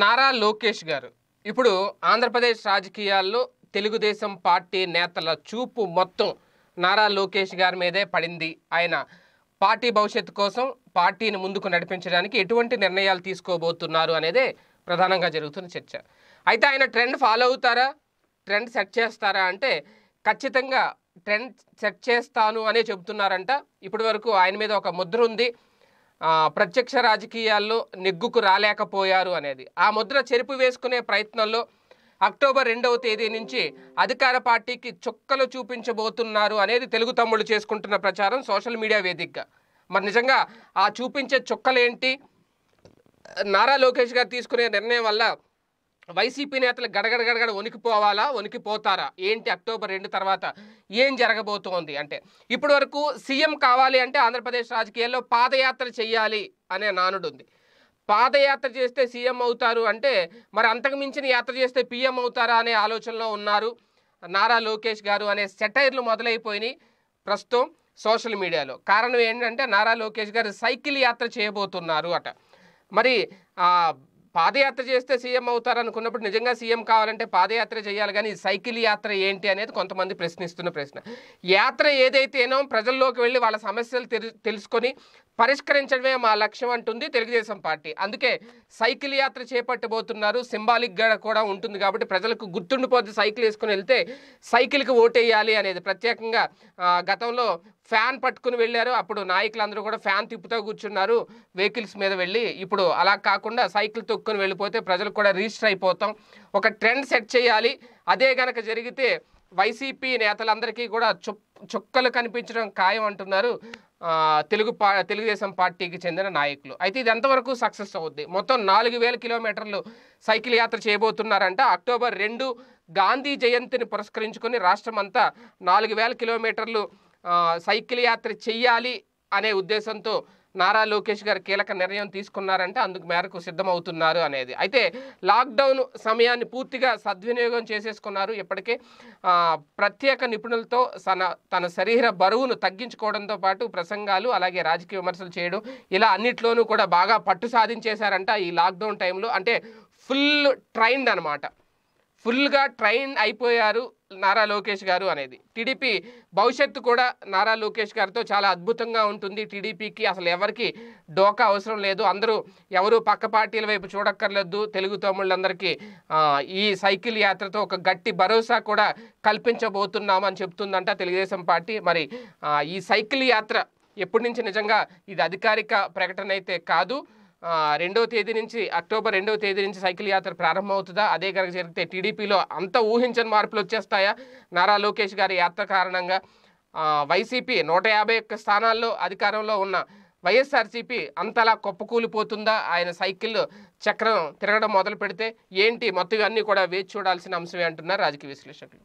నారా లోకేష్ గారు ఇప్పుడు ఆంధ్రప్రదేశ్ రాజకీయాల్లో తెలుగుదేశం పార్టీ నేతల చూపు మొత్తం నారా లోకేష్ గారి మీదే పడింది ఆయన పార్టీ భవిష్యత్తు కోసం పార్టీని ముందుకు నడిపించడానికి ఎటువంటి నిర్ణయాలు తీసుకోబోతున్నారు అనేదే ప్రధానంగా జరుగుతున్న చర్చ అయితే ఆయన ట్రెండ్ ఫాలో అవుతారా ట్రెండ్ సెట్ చేస్తారా అంటే ఖచ్చితంగా ట్రెండ్ సెట్ చేస్తాను అనే చెబుతున్నారంట ఇప్పటి వరకు ఆయన మీద ఒక ముద్ర ఉంది ప్రత్యక్ష రాజకీయాల్లో నెగ్గుకు రాలేకపోయారు అనేది ఆ ముద్ర చెరుపు వేసుకునే ప్రయత్నంలో అక్టోబర్ రెండవ తేదీ నుంచి అధికార పార్టీకి చుక్కలు చూపించబోతున్నారు అనేది తెలుగు తమ్ముళ్ళు చేసుకుంటున్న ప్రచారం సోషల్ మీడియా వేదికగా మరి నిజంగా ఆ చూపించే చుక్కలేంటి నారా లోకేష్ గారు తీసుకునే నిర్ణయం వల్ల వైసీపీ నేతలు గడగడ గడగడ వణికిపోవాలా వణికిపోతారా ఏంటి అక్టోబర్ రెండు తర్వాత ఏం జరగబోతోంది అంటే ఇప్పటి వరకు సీఎం కావాలి అంటే ఆంధ్రప్రదేశ్ రాజకీయాల్లో పాదయాత్ర చేయాలి అనే నానుడు ఉంది పాదయాత్ర చేస్తే సీఎం అవుతారు అంటే మరి అంతకు మించిన యాత్ర చేస్తే పీఎం అవుతారా అనే ఆలోచనలో ఉన్నారు నారా లోకేష్ గారు అనే సెటైర్లు మొదలైపోయినాయి ప్రస్తుతం సోషల్ మీడియాలో కారణం ఏంటంటే నారా లోకేష్ గారు సైకిల్ యాత్ర చేయబోతున్నారు అట మరి పాదయాత్ర చేస్తే సీఎం అవుతారనుకున్నప్పుడు నిజంగా సీఎం కావాలంటే పాదయాత్ర చేయాలి కానీ సైకిల్ యాత్ర ఏంటి అనేది కొంతమంది ప్రశ్నిస్తున్న ప్రశ్న యాత్ర ఏదైతేనో ప్రజల్లోకి వెళ్ళి వాళ్ళ సమస్యలు తెలుసుకొని పరిష్కరించడమే మా లక్ష్యం అంటుంది తెలుగుదేశం పార్టీ అందుకే సైకిల్ యాత్ర చేపట్టబోతున్నారు సింబాలిక్గా కూడా ఉంటుంది కాబట్టి ప్రజలకు గుర్తుండిపోతే సైకిల్ వేసుకుని వెళ్తే సైకిల్కి ఓటేయాలి అనేది ప్రత్యేకంగా గతంలో ఫ్యాన్ పట్టుకుని వెళ్ళారు అప్పుడు నాయకులందరూ కూడా ఫ్యాన్ తిప్పుతూ కూర్చున్నారు వెహికల్స్ మీద వెళ్ళి ఇప్పుడు అలా కాకుండా సైకిల్ తొక్కుని వెళ్ళిపోతే ప్రజలు కూడా రిజిస్టర్ అయిపోతాం ఒక ట్రెండ్ సెట్ చేయాలి అదే గనక జరిగితే వైసీపీ నేతలందరికీ కూడా చుక్కలు కనిపించడం ఖాయం అంటున్నారు తెలుగు పా తెలుగుదేశం పార్టీకి చెందిన నాయకులు అయితే ఇది ఎంతవరకు సక్సెస్ అవుద్ది మొత్తం నాలుగు వేల కిలోమీటర్లు సైకిల్ యాత్ర చేయబోతున్నారంట అక్టోబర్ రెండు గాంధీ జయంతిని పురస్కరించుకొని రాష్ట్రమంతా నాలుగు వేల కిలోమీటర్లు సైకిల్ యాత్ర చెయ్యాలి అనే ఉద్దేశంతో నారా లోకేష్ గారు కీలక నిర్ణయం తీసుకున్నారంటే అందుకు మేరకు సిద్ధమవుతున్నారు అనేది అయితే లాక్డౌన్ సమయాన్ని పూర్తిగా సద్వినియోగం చేసేసుకున్నారు ఇప్పటికే ప్రత్యేక నిపుణులతో తన తన శరీర బరువును తగ్గించుకోవడంతో పాటు ప్రసంగాలు అలాగే రాజకీయ విమర్శలు చేయడం ఇలా అన్నిట్లోనూ కూడా బాగా పట్టు సాధించేశారంట ఈ లాక్డౌన్ టైంలో అంటే ఫుల్ ట్రైన్డ్ అనమాట ఫుల్గా ట్రైన్ అయిపోయారు నారా లోకేష్ గారు అనేది టీడీపీ భవిష్యత్తు కూడా నారా లోకేష్ గారితో చాలా అద్భుతంగా ఉంటుంది టీడీపీకి అసలు ఎవరికి డోకా అవసరం లేదు అందరూ ఎవరు పక్క పార్టీల వైపు చూడక్కర్లేదు తెలుగు తమ్ముళ్ళందరికీ ఈ సైకిల్ యాత్రతో ఒక గట్టి భరోసా కూడా కల్పించబోతున్నామని చెప్తుందంట తెలుగుదేశం పార్టీ మరి ఈ సైకిల్ యాత్ర ఎప్పటి నుంచి నిజంగా ఇది అధికారిక ప్రకటన అయితే కాదు రెండవ తేదీ నుంచి అక్టోబర్ రెండవ తేదీ నుంచి సైకిల్ యాత్ర ప్రారంభమవుతుందా అదే కనుక జరిగితే టీడీపీలో అంత ఊహించని మార్పులు వచ్చేస్తాయా నారా లోకేష్ గారి యాత్ర కారణంగా వైసీపీ నూట యాభై స్థానాల్లో అధికారంలో ఉన్న వైఎస్ఆర్సీపీ అంతలా కొప్పకూలిపోతుందా ఆయన సైకిల్ చక్రం తిరగడం మొదలు పెడితే ఏంటి మొత్తం అన్నీ కూడా వేచి చూడాల్సిన అంశమే అంటున్నారు రాజకీయ విశ్లేషకులు